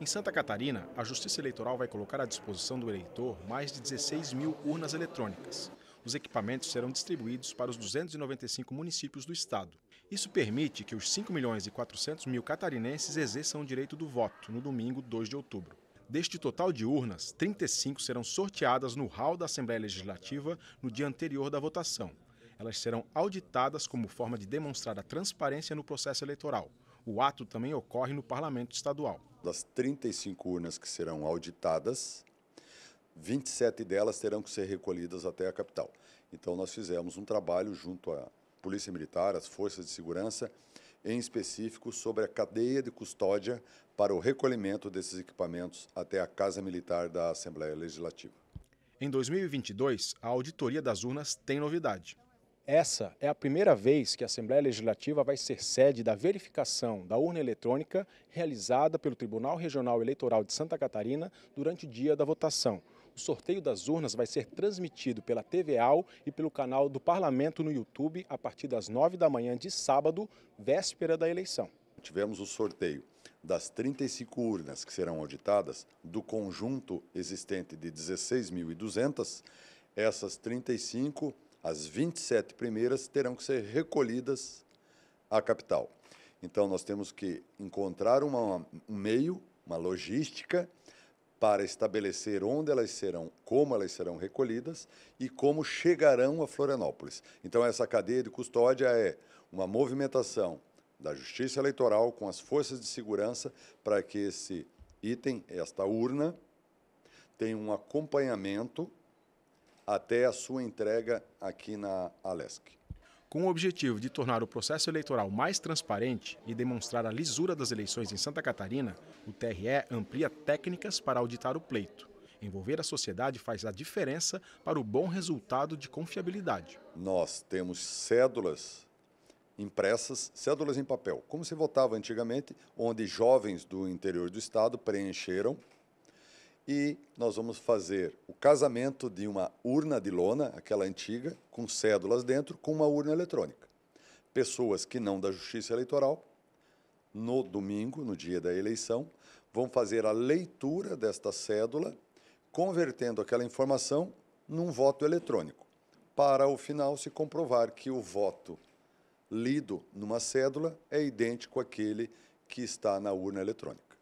Em Santa Catarina, a Justiça Eleitoral vai colocar à disposição do eleitor mais de 16 mil urnas eletrônicas. Os equipamentos serão distribuídos para os 295 municípios do estado. Isso permite que os 5 milhões e 400 mil catarinenses exerçam o direito do voto no domingo 2 de outubro. Deste total de urnas, 35 serão sorteadas no hall da Assembleia Legislativa no dia anterior da votação elas serão auditadas como forma de demonstrar a transparência no processo eleitoral. O ato também ocorre no Parlamento Estadual. Das 35 urnas que serão auditadas, 27 delas terão que ser recolhidas até a capital. Então, nós fizemos um trabalho junto à Polícia Militar, às Forças de Segurança, em específico sobre a cadeia de custódia para o recolhimento desses equipamentos até a Casa Militar da Assembleia Legislativa. Em 2022, a auditoria das urnas tem novidade. Essa é a primeira vez que a Assembleia Legislativa vai ser sede da verificação da urna eletrônica realizada pelo Tribunal Regional Eleitoral de Santa Catarina durante o dia da votação. O sorteio das urnas vai ser transmitido pela TV AL e pelo canal do Parlamento no YouTube a partir das 9 da manhã de sábado, véspera da eleição. Tivemos o sorteio das 35 urnas que serão auditadas, do conjunto existente de 16.200, essas 35 as 27 primeiras terão que ser recolhidas à capital. Então, nós temos que encontrar uma, um meio, uma logística, para estabelecer onde elas serão, como elas serão recolhidas e como chegarão a Florianópolis. Então, essa cadeia de custódia é uma movimentação da Justiça Eleitoral com as forças de segurança para que esse item, esta urna, tenha um acompanhamento até a sua entrega aqui na Alesc. Com o objetivo de tornar o processo eleitoral mais transparente e demonstrar a lisura das eleições em Santa Catarina, o TRE amplia técnicas para auditar o pleito. Envolver a sociedade faz a diferença para o bom resultado de confiabilidade. Nós temos cédulas impressas, cédulas em papel, como se votava antigamente, onde jovens do interior do estado preencheram e nós vamos fazer o casamento de uma urna de lona, aquela antiga, com cédulas dentro, com uma urna eletrônica. Pessoas que não da Justiça Eleitoral, no domingo, no dia da eleição, vão fazer a leitura desta cédula, convertendo aquela informação num voto eletrônico, para o final se comprovar que o voto lido numa cédula é idêntico àquele que está na urna eletrônica.